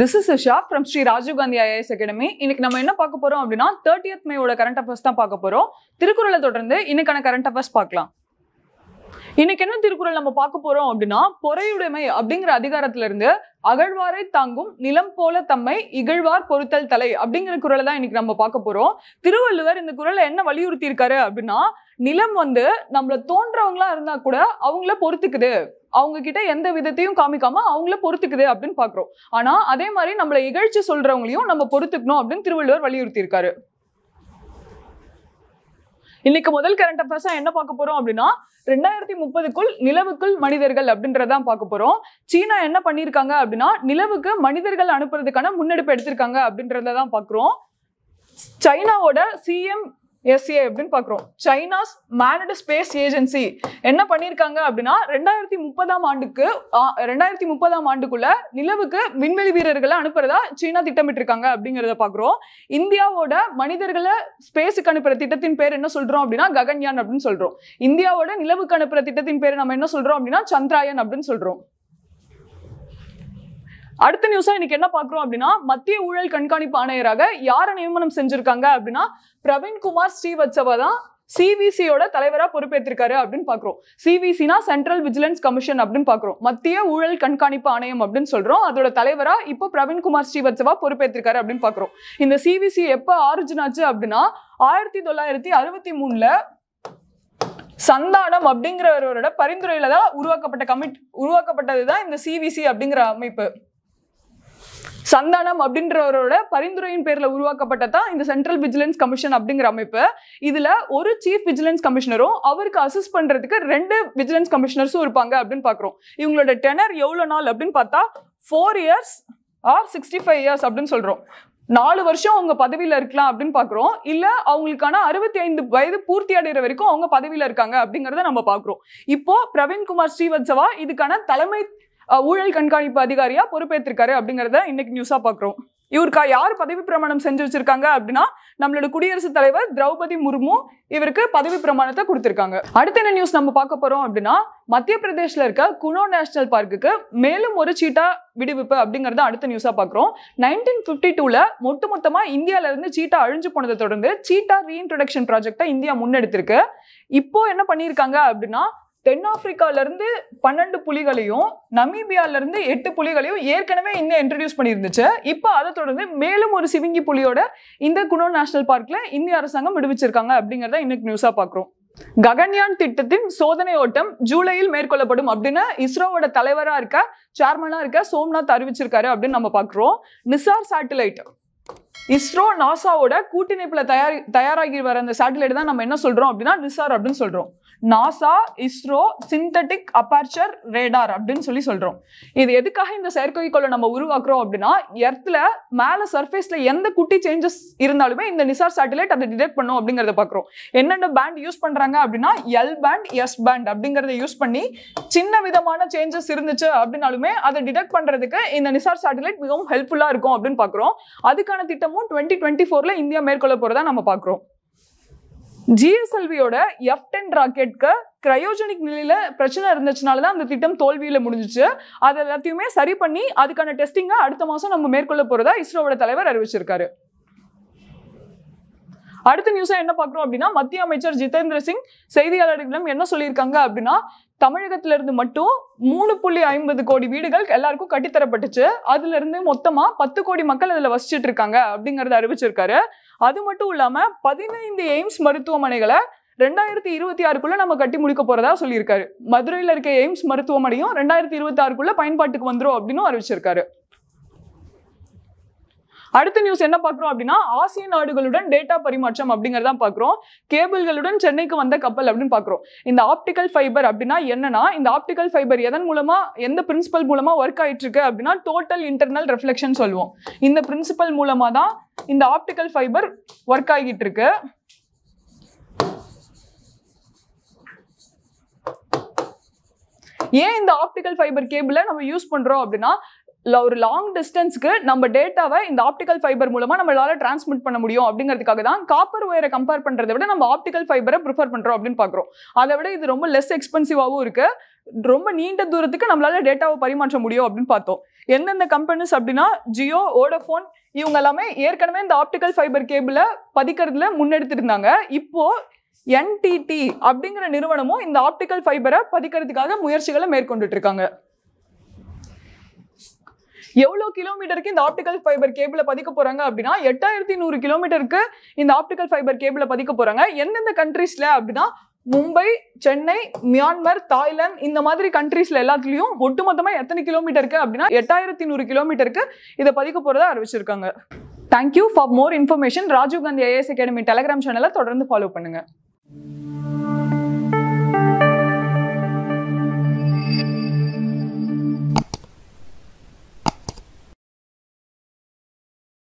this is Sha from Sri Rajiv Gandhi IAS academy இன்னைக்கு நம்ம என்ன பார்க்க போறோம் அப்படின்னா தேர்ட்டியத் மேயோட கரண்ட் அஃபேர்ஸ் தான் பார்க்க போறோம் திருக்குறளை தொடர்ந்து இன்னைக்கான கரண்ட் அஃபேர்ஸ் பார்க்கலாம் இன்னைக்கு என்ன திருக்குறள் நம்ம பார்க்க போறோம் அப்படின்னா பொறையுடைமை அப்படிங்கிற அதிகாரத்துல இருந்து அகழ்வாரை தாங்கும் நிலம் போல தம்மை இகழ்வார் பொருத்தல் தலை அப்படிங்கிற குரலை தான் இன்னைக்கு நம்ம பார்க்க போறோம் திருவள்ளுவர் இந்த குரலை என்ன வலியுறுத்தி இருக்காரு அப்படின்னா நிலம் வந்து நம்மள தோன்றவங்களா இருந்தா கூட அவங்கள பொறுத்துக்குது அவங்க கிட்ட எந்த விதத்தையும் காமிக்காம அவங்கள பொறுத்துக்குது அப்படின்னு பாக்குறோம் ஆனா அதே மாதிரி நம்மளை இகழ்ச்சி சொல்றவங்களையும் நம்ம பொறுத்துக்கணும் அப்படின்னு திருவள்ளுவர் வலியுறுத்தி இருக்காரு இன்னைக்கு முதல் கரண்ட் அஃபேர்ஸா என்ன பார்க்க போறோம் அப்படின்னா ரெண்டாயிரத்தி முப்பதுக்குள் நிலவுக்குள் மனிதர்கள் அப்படின்றதான் பார்க்க போறோம் சீனா என்ன பண்ணியிருக்காங்க அப்படின்னா நிலவுக்கு மனிதர்கள் அனுப்புறதுக்கான முன்னெடுப்பு எடுத்திருக்காங்க அப்படின்றத தான் பாக்குறோம் சைனாவோட சிஎம் எஸ்ஏ அப்படின்னு பார்க்குறோம் சைனாஸ் மேனட் ஸ்பேஸ் ஏஜென்சி என்ன பண்ணியிருக்காங்க அப்படின்னா ரெண்டாயிரத்தி முப்பதாம் ஆண்டுக்கு ரெண்டாயிரத்தி முப்பதாம் ஆண்டுக்குள்ள நிலவுக்கு விண்வெளி வீரர்களை அனுப்புறதா சீனா திட்டமிட்டிருக்காங்க அப்படிங்கிறத பார்க்குறோம் இந்தியாவோட மனிதர்களை ஸ்பேஸுக்கு அனுப்புற திட்டத்தின் பேர் என்ன சொல்கிறோம் அப்படின்னா ககன்யான் அப்படின்னு சொல்கிறோம் இந்தியாவோட நிலவுக்கு அனுப்புற திட்டத்தின் பேர் நம்ம என்ன சொல்கிறோம் அப்படின்னா சந்திராயன் அப்படின்னு சொல்கிறோம் அடுத்த நியூஸா இன்னைக்கு என்ன பாக்குறோம் அப்படின்னா மத்திய ஊழல் கண்காணிப்பு ஆணையராக யாரை நியமனம் செஞ்சிருக்காங்க அப்படின்னா பிரவீன்குமார் ஸ்ரீவத்சவா தான் சிவிசியோட தலைவராக பொறுப்பேற்றிருக்காரு அப்படின்னு பார்க்குறோம் சிபிசினா சென்ட்ரல் விஜிலன்ஸ் கமிஷன் அப்படின்னு பார்க்குறோம் மத்திய ஊழல் கண்காணிப்பு ஆணையம் அப்படின்னு சொல்கிறோம் அதோட தலைவராக இப்போ பிரவீன்குமார் ஸ்ரீவத்சவா பொறுப்பேற்றிருக்காரு அப்படின்னு பார்க்குறோம் இந்த சிவிசி எப்போ ஆரிஜின் ஆச்சு அப்படின்னா ஆயிரத்தி தொள்ளாயிரத்தி அறுபத்தி மூணில் சந்தானம் அப்படிங்கிறவரோட பரிந்துரையில தான் உருவாக்கப்பட்ட கமிட் உருவாக்கப்பட்டது தான் இந்த சிவிசி அப்படிங்கிற அமைப்பு சந்தானம் அப்படின்றவரோட பரிந்துரையின் பேரில் உருவாக்கப்பட்டதான் இந்த சென்ட்ரல் விஜிலன்ஸ் கமிஷன் அப்படிங்கிற அமைப்பு இதில் ஒரு சீஃப் விஜிலன்ஸ் கமிஷனரும் அவருக்கு அசிஸ்ட் பண்ணுறதுக்கு ரெண்டு விஜிலன்ஸ் கமிஷனர்ஸும் இருப்பாங்க அப்படின்னு பார்க்குறோம் இவங்களோட டெனர் எவ்வளோ நாள் அப்படின்னு பார்த்தா four years or sixty five years அப்படின்னு சொல்கிறோம் நாலு வருஷம் அவங்க பதவியில் இருக்கலாம் அப்படின்னு பார்க்குறோம் இல்லை அவங்களுக்கான அறுபத்தி ஐந்து வயது பூர்த்தி அடைகிற வரைக்கும் அவங்க பதவியில் இருக்காங்க அப்படிங்கிறத நம்ம பார்க்குறோம் இப்போ குமார் ஸ்ரீவத்சவா இதுக்கான தலைமை ஊழல் கண்காணிப்பு அதிகாரியா பொறுப்பேற்றிருக்காரு அப்படிங்கிறத இன்னைக்கு நியூஸா பாக்குறோம் இவருக்கா யார் பதவி பிரமாணம் செஞ்சு வச்சிருக்காங்க அப்படின்னா நம்மளோட குடியரசுத் தலைவர் திரௌபதி முர்மு இவருக்கு பதவி பிரமாணத்தை கொடுத்துருக்காங்க அடுத்த என்ன நியூஸ் நம்ம பார்க்க போறோம் அப்படின்னா மத்திய பிரதேஷ்ல இருக்க குனோ நேஷனல் பார்க்குக்கு மேலும் ஒரு சீட்டா விடுவிப்பு அப்படிங்கறத அடுத்த நியூஸா பாக்குறோம் நைன்டீன் பிப்டி டூல மொட்டு மொத்தமா இந்தியால இருந்து சீட்டா அழிஞ்சு போனதை தொடர்ந்து சீட்டா ரீஇன்ட்ரடக்ஷன் ப்ராஜெக்டை இந்தியா முன்னெடுத்திருக்கு இப்போ என்ன பண்ணியிருக்காங்க அப்படின்னா தென்னாப்பிரிக்காலேருந்து பன்னெண்டு புலிகளையும் இருந்து எட்டு புலிகளையும் ஏற்கனவே இன்னும் இன்ட்ரடியூஸ் பண்ணியிருந்துச்சு இப்போ அதை தொடர்ந்து மேலும் ஒரு சிவிங்கி புலியோட இந்த குனோ நேஷனல் பார்க்கில் இந்திய அரசாங்கம் விடுவிச்சிருக்காங்க அப்படிங்கிறத இன்னைக்கு நியூஸாக பார்க்குறோம் ககன்யான் திட்டத்தின் சோதனை ஓட்டம் ஜூலையில் மேற்கொள்ளப்படும் அப்படின்னு இஸ்ரோவோட தலைவராக இருக்க சேர்மனாக இருக்க சோம்நாத் அறிவிச்சிருக்காரு அப்படின்னு நம்ம பார்க்குறோம் நிசார் சேட்டலைட் இஸ்ரோ நாசாவோட கூட்டணிப்பில் தயார் தயாராகி வர அந்த சேட்டலைட் தான் நம்ம என்ன சொல்கிறோம் அப்படின்னா நிசார் அப்படின்னு சொல்கிறோம் NASA ISRO synthetic aperture radar அப்படின்னு சொல்லி சொல்கிறோம் இது எதுக்காக இந்த செயற்கைக்கோளை நம்ம உருவாக்குறோம் அப்படின்னா எர்த்தில் மேலே சர்ஃபேஸில் எந்த குட்டி சேஞ்சஸ் இருந்தாலுமே இந்த நிசார் சேட்டலைட் அதை டிடெக்ட் பண்ணும் அப்படிங்கிறத பார்க்குறோம் என்னென்ன பேண்ட் யூஸ் பண்ணுறாங்க அப்படின்னா எல் பேண்ட் எஸ் பேண்ட் அப்படிங்கிறத யூஸ் பண்ணி சின்ன விதமான சேஞ்சஸ் இருந்துச்சு அப்படின்னாலுமே அதை டிடெக்ட் பண்ணுறதுக்கு இந்த நிசார் சேட்டலைட் மிகவும் ஹெல்ப்ஃபுல்லாக இருக்கும் அப்படின்னு பார்க்குறோம் அதுக்கான திட்டமும் டுவெண்ட்டி டுவெண்ட்டி ஃபோரில் இந்தியா மேற்கொள்ள போகிறதா நம்ம பார்க்குறோம் ஜிஎஸ்எல்வியோட எஃப் டென் ராக்கெட்க்கு கிரயோஜெனிக் நிலையில் பிரச்சனை இருந்துச்சுனால தான் அந்த திட்டம் தோல்வியில் முடிஞ்சிச்சு அதை எல்லாத்தையுமே சரி பண்ணி அதுக்கான டெஸ்டிங்கை அடுத்த மாதம் நம்ம மேற்கொள்ள போகிறதா இஸ்ரோவோட தலைவர் அறிவிச்சிருக்காரு அடுத்த நியூஸை என்ன பார்க்குறோம் அப்படின்னா மத்திய அமைச்சர் ஜிதேந்திர சிங் செய்தியாளர்களிடம் என்ன சொல்லியிருக்காங்க அப்படின்னா தமிழகத்துல இருந்து மட்டும் மூணு புள்ளி ஐம்பது கோடி வீடுகள் எல்லாருக்கும் கட்டித்தரப்பட்டுச்சு அதுல இருந்து மொத்தமா பத்து கோடி மக்கள் அதுல வசிச்சுட்டு இருக்காங்க அப்படிங்கறத அறிவிச்சிருக்காரு அது மட்டும் இல்லாம பதினைந்து எய்ம்ஸ் மருத்துவமனைகளை ரெண்டாயிரத்தி இருபத்தி ஆறுக்குள்ள நம்ம கட்டி முடிக்க போறதா சொல்லியிருக்காரு மதுரையில் இருக்க எய்ம்ஸ் மருத்துவமனையும் ரெண்டாயிரத்தி இருபத்தி ஆறுக்குள்ள பயன்பாட்டுக்கு வந்துடும் அப்படின்னு அறிவிச்சிருக்காரு அடுத்த நியூஸ் என்ன பார்க்குறோம் அப்படின்னா ஆசிய நாடுகளுடன் டேட்டா பரிமாற்றம் அப்படிங்கிறத பார்க்குறோம் கேபிள்களுடன் சென்னைக்கு வந்த கப்பல் அப்படின்னு பார்க்குறோம் இந்த ஆப்டிக்கல் ஃபைபர் அப்படின்னா என்னன்னா இந்த ஆப்டிக்கல் ஃபைபர் எதன் மூலமாக எந்த பிரின்சிபல் மூலமாக ஒர்க் ஆயிட்டு இருக்கு அப்படின்னா டோட்டல் இன்டர்னல் ரெஃப்ளெக்ஷன் சொல்லுவோம் இந்த பிரின்சிபல் மூலமாக தான் இந்த ஆப்டிக்கல் ஃபைபர் ஒர்க் ஆகிட்டு இருக்கு ஏன் இந்த ஆப்டிக்கல் ஃபைபர் கேபிளை நம்ம யூஸ் பண்ணுறோம் அப்படின்னா ஒரு லாங் டிஸ்டன்ஸ்க்கு நம்ம டேட்டாவை இந்த ஆப்டிக்கல் ஃபைபர் மூலமாக நம்மளால டிரான்ஸ்மிட் பண்ண முடியும் அப்படிங்கிறதுக்காக தான் காப்பர் ஒயரை கம்பேர் பண்ணுறதை விட நம்ம ஆப்டிக்கல் ஃபைபரை ப்ரிஃபர் பண்ணுறோம் அப்படின்னு பார்க்குறோம் அதை விட இது ரொம்ப லெஸ் எக்ஸ்பென்சிவாகவும் இருக்குது ரொம்ப நீண்ட தூரத்துக்கு நம்மளால டேட்டாவை பரிமாற்ற முடியும் அப்படின்னு பார்த்தோம் எந்தெந்த கம்பெனிஸ் அப்படின்னா ஜியோ ஓடஃபோன் இவங்க எல்லாமே ஏற்கனவே இந்த ஆப்டிக்கல் ஃபைபர் கேபிளை பதிக்கிறதுல முன்னெடுத்துட்டு இருந்தாங்க இப்போது என்டிடி அப்படிங்கிற நிறுவனமும் இந்த ஆப்டிக்கல் ஃபைபரை பதிக்கிறதுக்காக முயற்சிகளை மேற்கொண்டுட்டு இருக்காங்க எவ்வளோ கிலோமீட்டருக்கு இந்த ஆப்டிக்கல் ஃபைபர் கேபிளை பதிக்க போகிறாங்க அப்படின்னா எட்டாயிரத்தி நூறு கிலோமீட்டருக்கு இந்த ஆப்டிக்கல் ஃபைபர் கேபிளை பதிக்க போகிறாங்க எந்தெந்த கண்ட்ரீஸில் அப்படின்னா மும்பை சென்னை மியான்மர் தாய்லாந்து இந்த மாதிரி கண்ட்ரீஸ்ல எல்லாத்துலேயும் ஒட்டுமொத்தமாக எத்தனை கிலோமீட்டருக்கு அப்படின்னா எட்டாயிரத்தி நூறு கிலோமீட்டருக்கு இதை பதிக்க போகிறதா அறிவிச்சிருக்காங்க thank you for more information Rajiv Gandhi IAS academy Telegram சேனலை தொடர்ந்து ஃபாலோ பண்ணுங்கள்